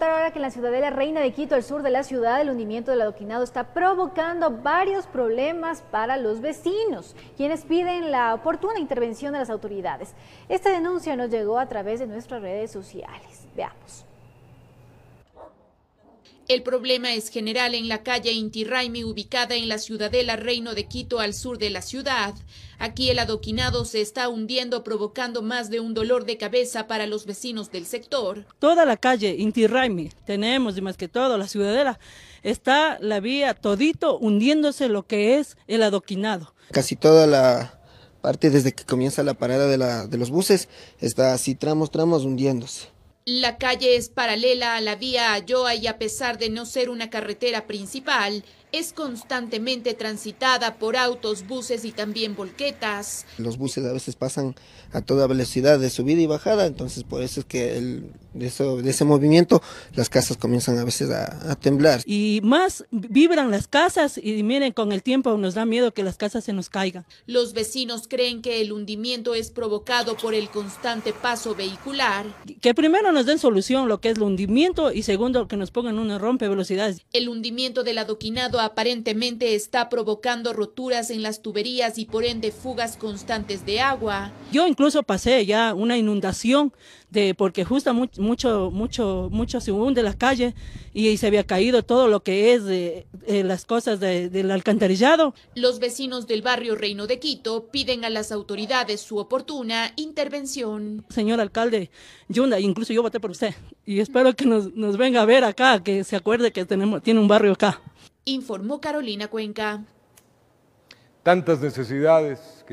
Ahora que en la ciudadela Reina de Quito, al sur de la ciudad, el hundimiento del adoquinado está provocando varios problemas para los vecinos, quienes piden la oportuna intervención de las autoridades. Esta denuncia nos llegó a través de nuestras redes sociales. Veamos. El problema es general en la calle Inti Raimi, ubicada en la ciudadela Reino de Quito, al sur de la ciudad. Aquí el adoquinado se está hundiendo, provocando más de un dolor de cabeza para los vecinos del sector. Toda la calle Inti Raimi, tenemos y más que todo la ciudadela, está la vía todito hundiéndose lo que es el adoquinado. Casi toda la parte desde que comienza la parada de, de los buses está así tramos, tramos hundiéndose. La calle es paralela a la vía Ayoa y a pesar de no ser una carretera principal, es constantemente transitada por autos, buses y también volquetas. Los buses a veces pasan a toda velocidad de subida y bajada, entonces por eso es que el, de, ese movimiento las casas comienzan a veces a, temblar. Y más vibran las casas y miren, con el tiempo nos da miedo que las casas se nos caigan. Los vecinos creen que el hundimiento es provocado por el constante paso vehicular. Que primero nos den solución lo que es el hundimiento y segundo que nos pongan una rompe velocidad. El hundimiento del adoquinado aparentemente está provocando roturas en las tuberías y por ende fugas constantes de agua. Yo incluso pasé ya una inundación de porque justo mucho mucho mucho se hunde la calle y, se había caído todo lo que es de las cosas de, del alcantarillado. Los vecinos del barrio Reino de Quito piden a las autoridades su oportuna intervención. Señor alcalde Yunda, incluso yo voté por usted y espero que nos, nos venga a ver acá, que se acuerde que tenemos tiene un barrio acá informó Carolina Cuenca. Tantas necesidades.